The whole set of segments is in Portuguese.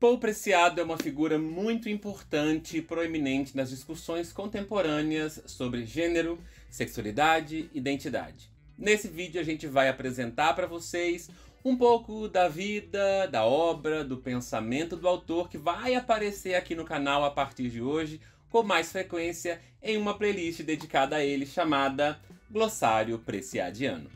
Paul Preciado é uma figura muito importante e proeminente nas discussões contemporâneas sobre gênero, sexualidade e identidade. Nesse vídeo a gente vai apresentar para vocês um pouco da vida, da obra, do pensamento do autor que vai aparecer aqui no canal a partir de hoje com mais frequência em uma playlist dedicada a ele chamada Glossário Preciadiano.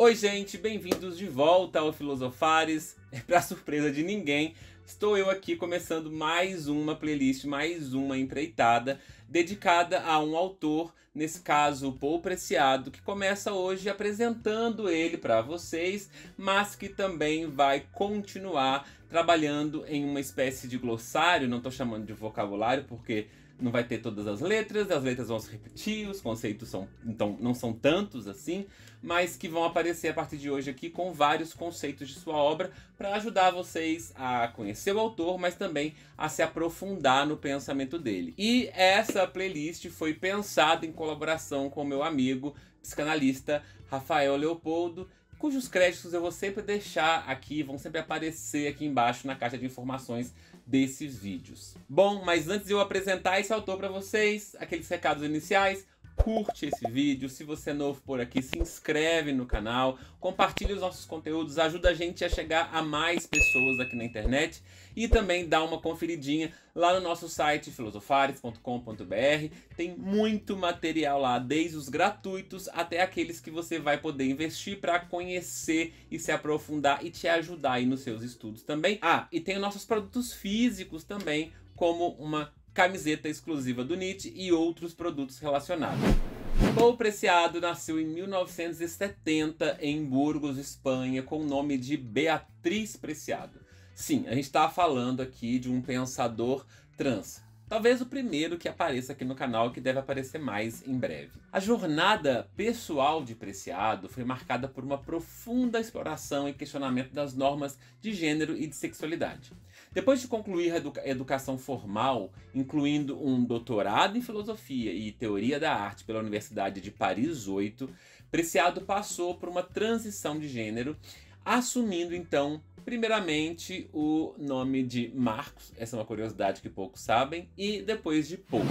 Oi, gente, bem-vindos de volta ao Filosofares. É para surpresa de ninguém, estou eu aqui começando mais uma playlist, mais uma empreitada dedicada a um autor, nesse caso Paul Preciado, que começa hoje apresentando ele para vocês, mas que também vai continuar trabalhando em uma espécie de glossário, não estou chamando de vocabulário porque não vai ter todas as letras, as letras vão se repetir, os conceitos são, então, não são tantos assim, mas que vão aparecer a partir de hoje aqui com vários conceitos de sua obra para ajudar vocês a conhecer o autor, mas também a se aprofundar no pensamento dele. E essa playlist foi pensada em colaboração com meu amigo psicanalista Rafael Leopoldo, cujos créditos eu vou sempre deixar aqui, vão sempre aparecer aqui embaixo na caixa de informações desses vídeos. Bom, mas antes de eu apresentar esse autor para vocês, aqueles recados iniciais, curte esse vídeo. Se você é novo por aqui, se inscreve no canal, compartilha os nossos conteúdos, ajuda a gente a chegar a mais pessoas aqui na internet e também dá uma conferidinha lá no nosso site filosofares.com.br. Tem muito material lá, desde os gratuitos até aqueles que você vai poder investir para conhecer e se aprofundar e te ajudar aí nos seus estudos também. Ah, e tem nossos produtos físicos também, como uma camiseta exclusiva do Nietzsche e outros produtos relacionados. Paul Preciado nasceu em 1970 em Burgos, Espanha, com o nome de Beatriz Preciado. Sim, a gente está falando aqui de um pensador trans, Talvez o primeiro que apareça aqui no canal que deve aparecer mais em breve. A jornada pessoal de Preciado foi marcada por uma profunda exploração e questionamento das normas de gênero e de sexualidade. Depois de concluir a educa educação formal, incluindo um doutorado em filosofia e teoria da arte pela Universidade de Paris 8, Preciado passou por uma transição de gênero assumindo então, primeiramente, o nome de Marcos, essa é uma curiosidade que poucos sabem, e depois de Paul.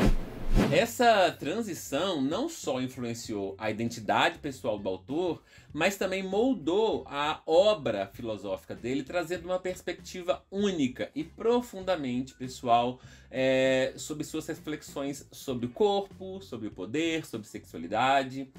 Essa transição não só influenciou a identidade pessoal do autor, mas também moldou a obra filosófica dele, trazendo uma perspectiva única e profundamente pessoal é, sobre suas reflexões sobre o corpo, sobre o poder, sobre sexualidade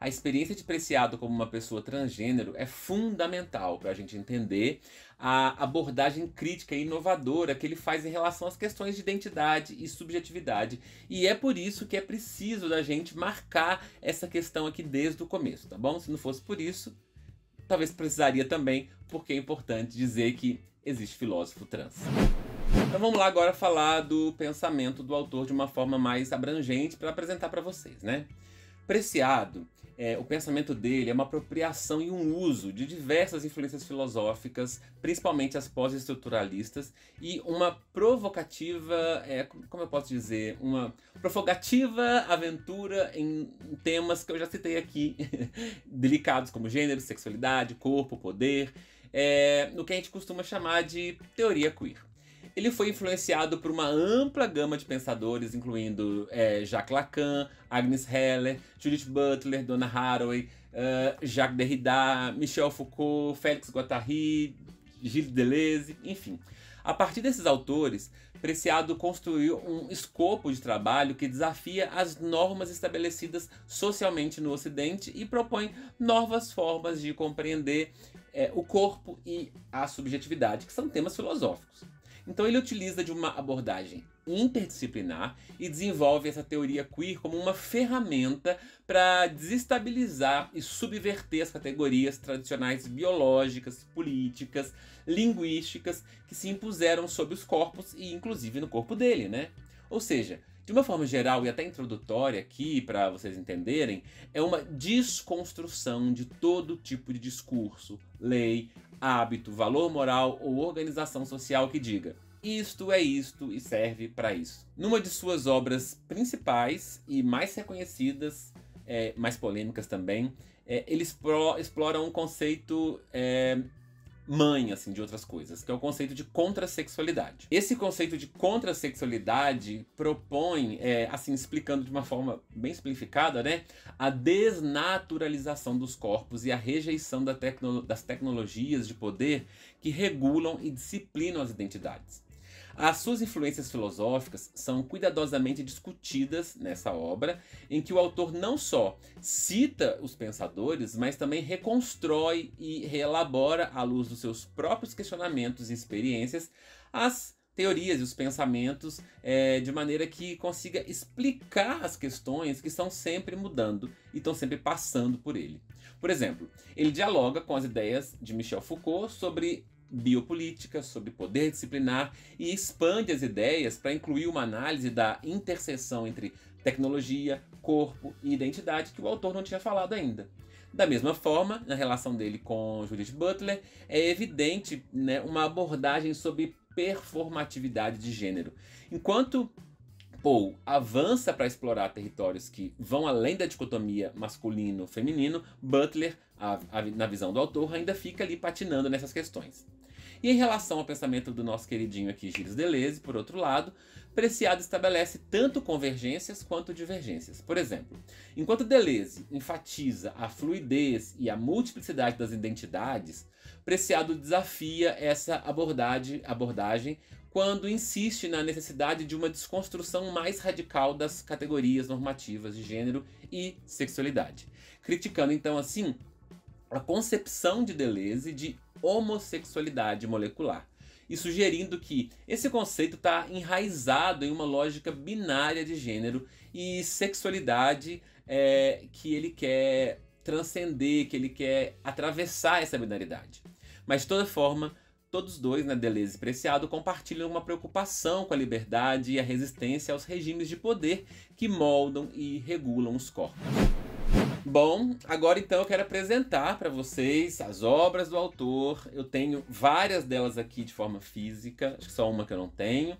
a experiência de Preciado como uma pessoa transgênero é fundamental para a gente entender a abordagem crítica e inovadora que ele faz em relação às questões de identidade e subjetividade. E é por isso que é preciso da gente marcar essa questão aqui desde o começo, tá bom? Se não fosse por isso, talvez precisaria também, porque é importante dizer que existe filósofo trans. Então vamos lá agora falar do pensamento do autor de uma forma mais abrangente para apresentar para vocês, né? Preciado, é, o pensamento dele é uma apropriação e um uso de diversas influências filosóficas, principalmente as pós-estruturalistas, e uma provocativa, é, como eu posso dizer, uma provocativa aventura em temas que eu já citei aqui, delicados como gênero, sexualidade, corpo, poder, é, no que a gente costuma chamar de teoria queer ele foi influenciado por uma ampla gama de pensadores, incluindo é, Jacques Lacan, Agnes Heller, Judith Butler, Donna Haraway, uh, Jacques Derrida, Michel Foucault, Félix Guattari, Gilles Deleuze, enfim. A partir desses autores, Preciado construiu um escopo de trabalho que desafia as normas estabelecidas socialmente no Ocidente e propõe novas formas de compreender é, o corpo e a subjetividade, que são temas filosóficos. Então ele utiliza de uma abordagem interdisciplinar e desenvolve essa teoria queer como uma ferramenta para desestabilizar e subverter as categorias tradicionais biológicas, políticas, linguísticas que se impuseram sobre os corpos e inclusive no corpo dele, né? Ou seja, de uma forma geral e até introdutória aqui, para vocês entenderem, é uma desconstrução de todo tipo de discurso, lei, hábito, valor moral ou organização social que diga isto é isto e serve para isso. Numa de suas obras principais e mais reconhecidas, é, mais polêmicas também, é, eh, ele explora um conceito é, mãe, assim, de outras coisas, que é o conceito de contrasexualidade. Esse conceito de contrasexualidade propõe, é, assim, explicando de uma forma bem simplificada, né, a desnaturalização dos corpos e a rejeição da tecno das tecnologias de poder que regulam e disciplinam as identidades. As suas influências filosóficas são cuidadosamente discutidas nessa obra, em que o autor não só cita os pensadores, mas também reconstrói e reelabora, à luz dos seus próprios questionamentos e experiências, as teorias e os pensamentos é, de maneira que consiga explicar as questões que estão sempre mudando e estão sempre passando por ele. Por exemplo, ele dialoga com as ideias de Michel Foucault sobre biopolítica, sobre poder disciplinar e expande as ideias para incluir uma análise da interseção entre tecnologia, corpo e identidade que o autor não tinha falado ainda. Da mesma forma, na relação dele com Judith Butler, é evidente né, uma abordagem sobre performatividade de gênero. Enquanto Poe avança para explorar territórios que vão além da dicotomia masculino-feminino, Butler, a, a, na visão do autor, ainda fica ali patinando nessas questões. E em relação ao pensamento do nosso queridinho aqui Gilles Deleuze, por outro lado, Preciado estabelece tanto convergências quanto divergências. Por exemplo, enquanto Deleuze enfatiza a fluidez e a multiplicidade das identidades, Preciado desafia essa abordagem, abordagem quando insiste na necessidade de uma desconstrução mais radical das categorias normativas de gênero e sexualidade, criticando então assim a concepção de Deleuze de homossexualidade molecular e sugerindo que esse conceito está enraizado em uma lógica binária de gênero e sexualidade é, que ele quer transcender, que ele quer atravessar essa binaridade. Mas de toda forma, Todos dois, né, Deleuze e Preciado, compartilham uma preocupação com a liberdade e a resistência aos regimes de poder que moldam e regulam os corpos. Bom, agora então eu quero apresentar para vocês as obras do autor. Eu tenho várias delas aqui de forma física, acho que só uma que eu não tenho.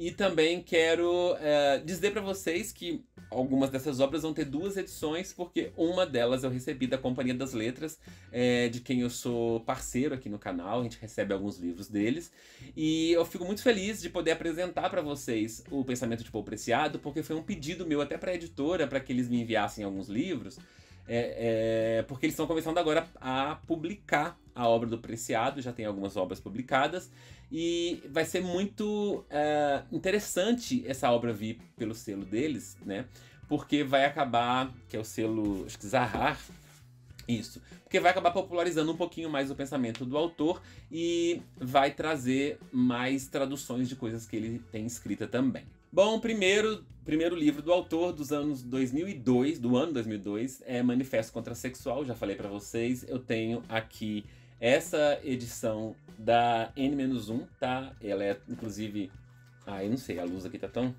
E também quero é, dizer para vocês que algumas dessas obras vão ter duas edições, porque uma delas eu recebi da Companhia das Letras, é, de quem eu sou parceiro aqui no canal, a gente recebe alguns livros deles. E eu fico muito feliz de poder apresentar para vocês o Pensamento de Paul Preciado, porque foi um pedido meu até para a editora, para que eles me enviassem alguns livros. É, é, porque eles estão começando agora a publicar a obra do Preciado, já tem algumas obras publicadas, e vai ser muito uh, interessante essa obra vir pelo selo deles, né? Porque vai acabar, que é o selo, acho que Zahar, isso. Porque vai acabar popularizando um pouquinho mais o pensamento do autor e vai trazer mais traduções de coisas que ele tem escrita também. Bom, primeiro, primeiro livro do autor dos anos 2002, do ano 2002, é Manifesto contra Sexual, já falei para vocês. Eu tenho aqui essa edição da N-1 tá, ela é inclusive, ah, eu não sei, a luz aqui tá tão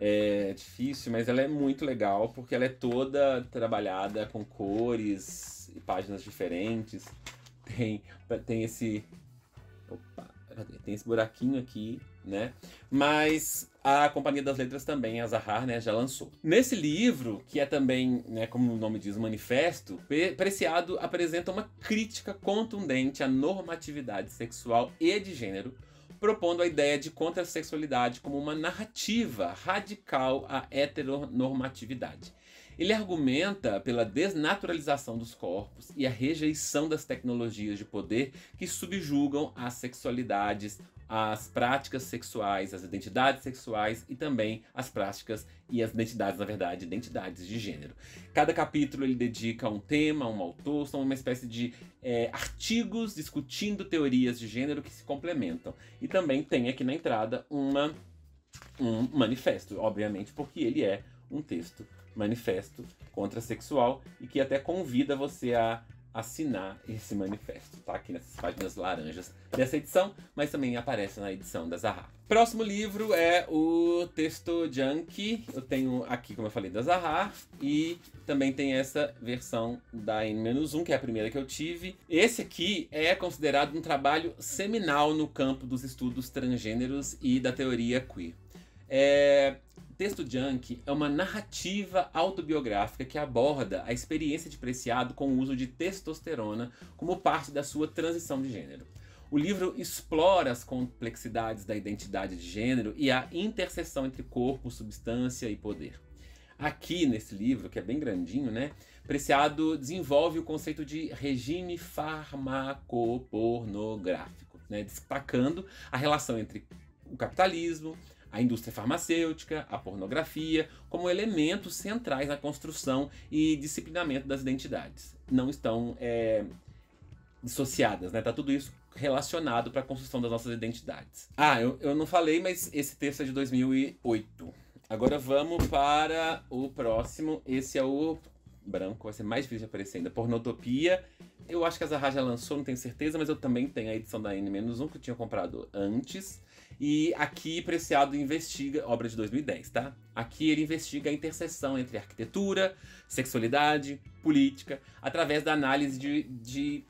é difícil, mas ela é muito legal porque ela é toda trabalhada com cores e páginas diferentes. Tem, tem esse. Opa! tem esse buraquinho aqui, né? Mas a Companhia das Letras também, a Zahar, né, já lançou. Nesse livro, que é também, né, como o nome diz, manifesto, Preciado apresenta uma crítica contundente à normatividade sexual e de gênero, propondo a ideia de contrasexualidade como uma narrativa radical à heteronormatividade ele argumenta pela desnaturalização dos corpos e a rejeição das tecnologias de poder que subjugam as sexualidades, as práticas sexuais, as identidades sexuais e também as práticas e as identidades, na verdade, identidades de gênero. Cada capítulo ele dedica a um tema, a um autor, são uma espécie de é, artigos discutindo teorias de gênero que se complementam. E também tem aqui na entrada uma, um manifesto, obviamente, porque ele é um texto manifesto sexual e que até convida você a assinar esse manifesto, tá? Aqui nessas páginas laranjas dessa edição, mas também aparece na edição da Zahra. Próximo livro é o texto Junkie. Eu tenho aqui, como eu falei, da Zahra e também tem essa versão da N-1, que é a primeira que eu tive. Esse aqui é considerado um trabalho seminal no campo dos estudos transgêneros e da teoria queer. É, Texto Junk é uma narrativa autobiográfica que aborda a experiência de Preciado com o uso de testosterona como parte da sua transição de gênero. O livro explora as complexidades da identidade de gênero e a interseção entre corpo, substância e poder. Aqui nesse livro, que é bem grandinho, né? Preciado desenvolve o conceito de regime farmacopornográfico, né? destacando a relação entre o capitalismo, a indústria farmacêutica, a pornografia, como elementos centrais na construção e disciplinamento das identidades. Não estão é, dissociadas, né? Tá tudo isso relacionado para a construção das nossas identidades. Ah, eu, eu não falei, mas esse texto é de 2008. Agora vamos para o próximo. Esse é o branco, vai ser mais difícil de aparecer ainda. Pornotopia. Eu acho que a Zahra já lançou, não tenho certeza, mas eu também tenho a edição da N-1 que eu tinha comprado antes. E aqui Preciado investiga, obra de 2010, tá? Aqui ele investiga a interseção entre arquitetura, sexualidade, política, através da análise de, de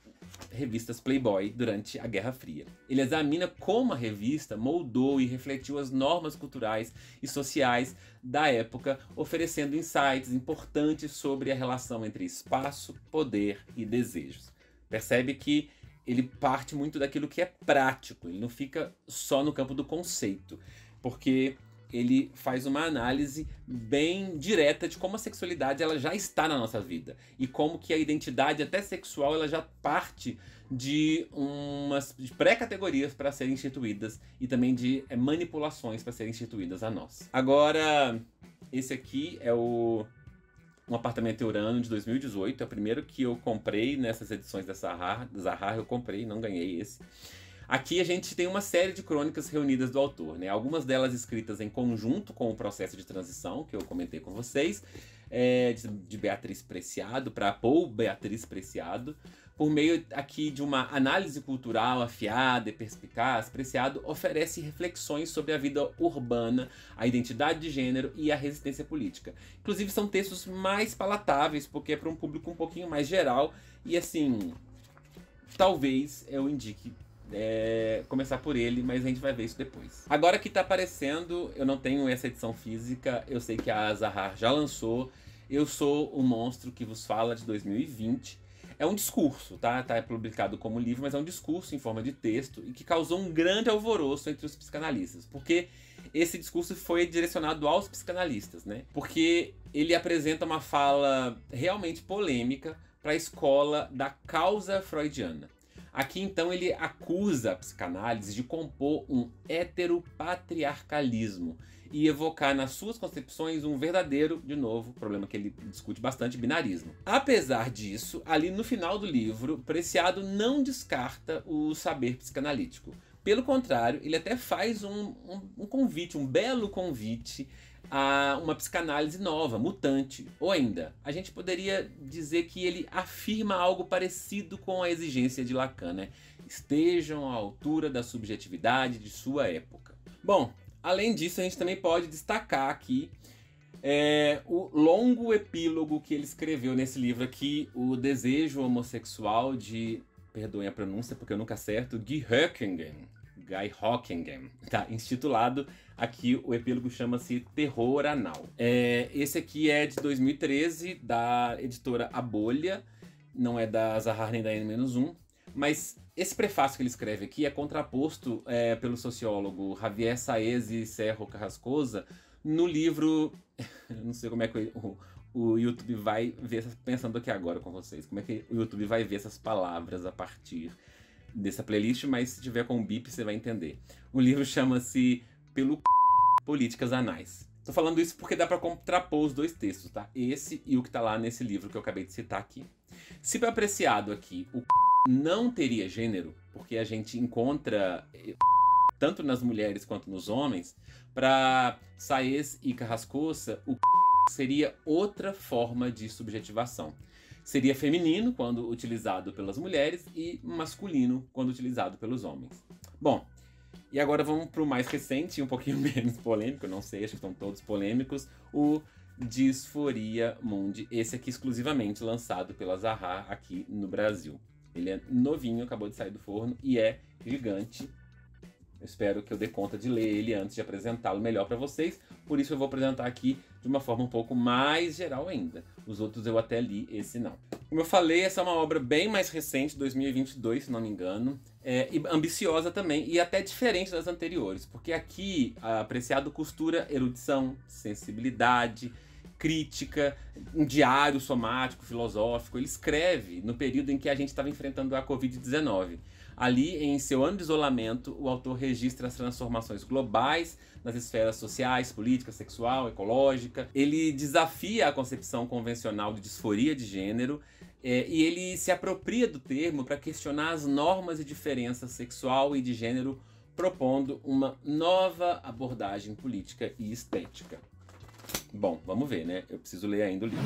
revistas Playboy durante a Guerra Fria. Ele examina como a revista moldou e refletiu as normas culturais e sociais da época, oferecendo insights importantes sobre a relação entre espaço, poder e desejos. Percebe que ele parte muito daquilo que é prático, ele não fica só no campo do conceito, porque ele faz uma análise bem direta de como a sexualidade ela já está na nossa vida e como que a identidade até sexual ela já parte de umas pré-categorias para serem instituídas e também de é, manipulações para serem instituídas a nós. Agora, esse aqui é o um apartamento Urano de 2018. É o primeiro que eu comprei nessas edições da Zahar. Zahar eu comprei, não ganhei esse. Aqui a gente tem uma série de crônicas reunidas do autor, né? Algumas delas escritas em conjunto com o processo de transição que eu comentei com vocês, é, de, de Beatriz Preciado para Paul Beatriz Preciado, por meio aqui de uma análise cultural afiada e perspicaz, Preciado oferece reflexões sobre a vida urbana, a identidade de gênero e a resistência política. Inclusive são textos mais palatáveis, porque é para um público um pouquinho mais geral e assim, talvez eu indique é, começar por ele, mas a gente vai ver isso depois. Agora que está aparecendo, eu não tenho essa edição física, eu sei que a Azahar já lançou. Eu sou o monstro que vos fala de 2020 é um discurso, tá? tá? É publicado como livro, mas é um discurso em forma de texto e que causou um grande alvoroço entre os psicanalistas, porque esse discurso foi direcionado aos psicanalistas, né? Porque ele apresenta uma fala realmente polêmica para a escola da causa freudiana. Aqui então ele acusa a psicanálise de compor um heteropatriarcalismo e evocar nas suas concepções um verdadeiro, de novo, problema que ele discute bastante, binarismo. Apesar disso, ali no final do livro, Preciado não descarta o saber psicanalítico. Pelo contrário, ele até faz um, um, um convite, um belo convite a uma psicanálise nova, mutante. Ou ainda, a gente poderia dizer que ele afirma algo parecido com a exigência de Lacan, né? Estejam à altura da subjetividade de sua época. Bom, Além disso, a gente também pode destacar aqui é, o longo epílogo que ele escreveu nesse livro aqui, O Desejo Homossexual de. Perdoem a pronúncia porque eu nunca acerto, Guy Hockingham, Guy Hockingham, tá? Intitulado aqui, o epílogo chama-se Terror Anal. É, esse aqui é de 2013, da editora A Bolha, não é da Zahar nem da N-1. Mas esse prefácio que ele escreve aqui é contraposto é, pelo sociólogo Javier Saez e Serro Carrascosa no livro. não sei como é que o, o YouTube vai ver, pensando aqui agora com vocês, como é que o YouTube vai ver essas palavras a partir dessa playlist, mas se tiver com o bip você vai entender. O livro chama-se Pelo c... Políticas Anais. Tô falando isso porque dá para contrapor os dois textos, tá? Esse e o que tá lá nesse livro que eu acabei de citar aqui. Se apreciado aqui o c não teria gênero, porque a gente encontra eh, tanto nas mulheres quanto nos homens, para Saez e Carrascosa, o seria outra forma de subjetivação. Seria feminino quando utilizado pelas mulheres e masculino quando utilizado pelos homens. Bom, e agora vamos para o mais recente, um pouquinho menos polêmico, não sei, acho que estão todos polêmicos, o Disforia Mundi, esse aqui exclusivamente lançado pela Zahar aqui no Brasil. Ele é novinho, acabou de sair do forno e é gigante. Eu espero que eu dê conta de ler ele antes de apresentá-lo melhor para vocês. Por isso eu vou apresentar aqui de uma forma um pouco mais geral ainda. Os outros eu até li, esse não. Como eu falei, essa é uma obra bem mais recente, 2022, se não me engano. É, e ambiciosa também, e até diferente das anteriores. Porque aqui, apreciado costura erudição, sensibilidade, crítica, um diário somático, filosófico. Ele escreve no período em que a gente estava enfrentando a Covid-19. Ali, em seu ano de isolamento, o autor registra as transformações globais nas esferas sociais, política, sexual, ecológica. Ele desafia a concepção convencional de disforia de gênero é, e ele se apropria do termo para questionar as normas e diferença sexual e de gênero, propondo uma nova abordagem política e estética. Bom, vamos ver, né? Eu preciso ler ainda o livro.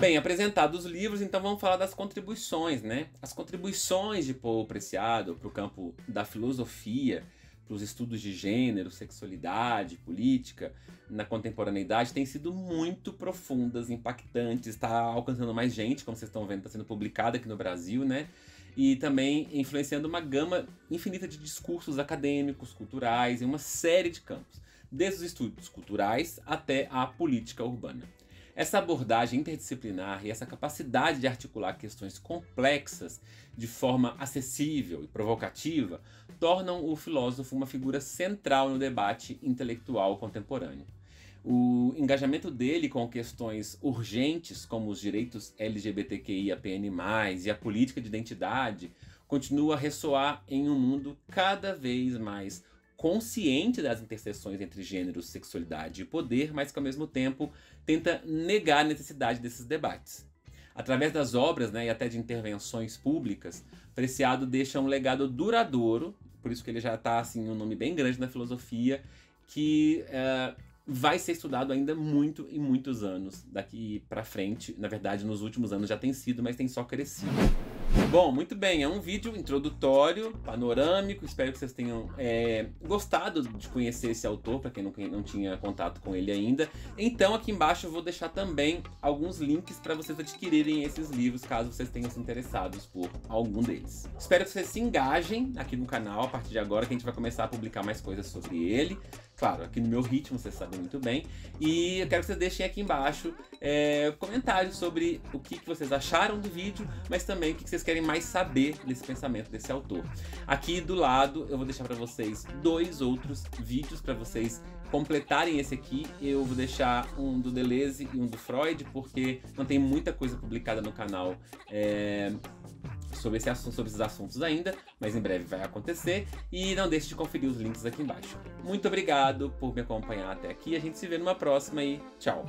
Bem, apresentados os livros, então vamos falar das contribuições, né? As contribuições de Paul Preciado para o campo da filosofia, para os estudos de gênero, sexualidade, política na contemporaneidade têm sido muito profundas, impactantes, está alcançando mais gente, como vocês estão vendo, está sendo publicada aqui no Brasil, né? E também influenciando uma gama infinita de discursos acadêmicos, culturais, em uma série de campos desde os estudos culturais até a política urbana. Essa abordagem interdisciplinar e essa capacidade de articular questões complexas de forma acessível e provocativa tornam o filósofo uma figura central no debate intelectual contemporâneo. O engajamento dele com questões urgentes, como os direitos LGBTQIAPN+, e a política de identidade, continua a ressoar em um mundo cada vez mais consciente das interseções entre gênero, sexualidade e poder, mas que ao mesmo tempo tenta negar a necessidade desses debates. Através das obras né, e até de intervenções públicas, Preciado deixa um legado duradouro, por isso que ele já está assim, um nome bem grande na filosofia, que uh, vai ser estudado ainda muito e muitos anos daqui para frente. Na verdade, nos últimos anos já tem sido, mas tem só crescido. Bom, muito bem, é um vídeo introdutório, panorâmico, espero que vocês tenham é, gostado de conhecer esse autor, para quem não, não tinha contato com ele ainda. Então aqui embaixo eu vou deixar também alguns links para vocês adquirirem esses livros, caso vocês tenham se interessados por algum deles. Espero que vocês se engajem aqui no canal a partir de agora, que a gente vai começar a publicar mais coisas sobre ele. Claro, aqui no meu ritmo, vocês sabem muito bem. E eu quero que vocês deixem aqui embaixo é, comentários sobre o que, que vocês acharam do vídeo, mas também o que, que vocês querem querem mais saber desse pensamento desse autor. Aqui do lado eu vou deixar para vocês dois outros vídeos para vocês completarem esse aqui. Eu vou deixar um do Deleuze e um do Freud, porque não tem muita coisa publicada no canal. É sobre esse assunto, sobre esses assuntos ainda, mas em breve vai acontecer. E não deixe de conferir os links aqui embaixo. Muito obrigado por me acompanhar até aqui. A gente se vê numa próxima e tchau!